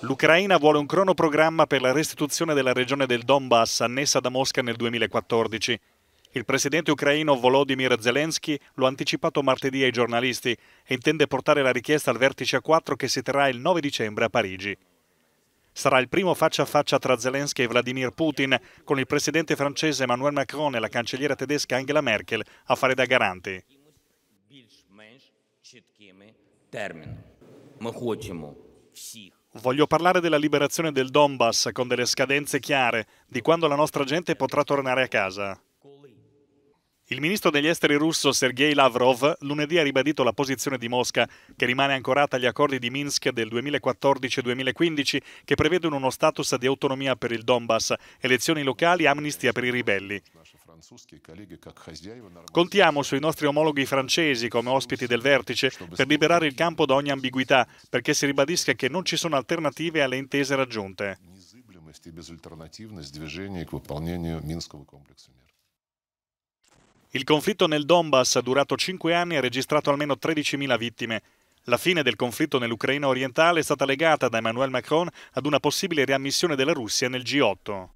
L'Ucraina vuole un cronoprogramma per la restituzione della regione del Donbass annessa da Mosca nel 2014. Il presidente ucraino Volodymyr Zelensky lo ha anticipato martedì ai giornalisti e intende portare la richiesta al vertice A4 che si terrà il 9 dicembre a Parigi. Sarà il primo faccia a faccia tra Zelensky e Vladimir Putin, con il presidente francese Emmanuel Macron e la cancelliera tedesca Angela Merkel a fare da garanti. Termine. Voglio parlare della liberazione del Donbass con delle scadenze chiare di quando la nostra gente potrà tornare a casa. Il ministro degli esteri russo Sergei Lavrov lunedì ha ribadito la posizione di Mosca, che rimane ancorata agli accordi di Minsk del 2014-2015, che prevedono uno status di autonomia per il Donbass, elezioni locali e amnistia per i ribelli. Contiamo sui nostri omologhi francesi come ospiti del vertice per liberare il campo da ogni ambiguità, perché si ribadisca che non ci sono alternative alle intese raggiunte. Il conflitto nel Donbass, durato 5 anni, ha registrato almeno 13.000 vittime. La fine del conflitto nell'Ucraina orientale è stata legata da Emmanuel Macron ad una possibile riammissione della Russia nel G8.